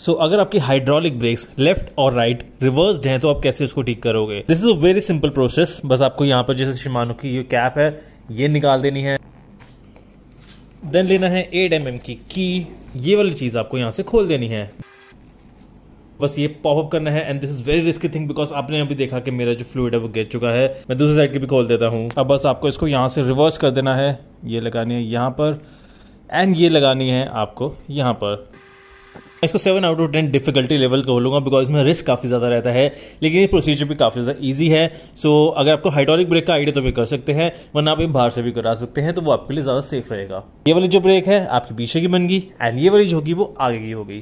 सो so, अगर आपकी hydraulic brakes left और राइट रिवर्स्ड हैं तो आप कैसे उसको ठीक करोगे this is a very simple process बस आपको यहाँ पर जैसे शिमानो की ये कैप है ये निकाल देनी है देन लेना है एट एम mm की की ये वाली चीज़ आपको यहाँ से खोल देनी है बस ये पॉपअप करना है and this is very risky thing because आपने अभी देखा कि मेरा जो फ्लूड है वो गिर चुका है मैं दूसरी साइड की भी खोल देता हूँ अब बस आपको इसको यहाँ से रिवर्स कर देना है ये लगानी है यहाँ पर एंड ये लगानी है आपको यहाँ पर इसको seven out of ten difficulty level का बोलूंगा बिकॉज इसमें रिस्क काफ़ी ज़्यादा रहता है लेकिन ये प्रोसीजर भी काफ़ी ज़्यादा ईजी है सो so, अगर आपको हाइड्रोलिक ब्रेक का आइडिया तो भी कर सकते हैं वरना आप बाहर से भी करा सकते हैं तो वो आपके लिए ज़्यादा सेफ रहेगा ये वाली जो ब्रेक है आपके पीछे की बन गई एंड ये वाली जो होगी वो आगे की होगी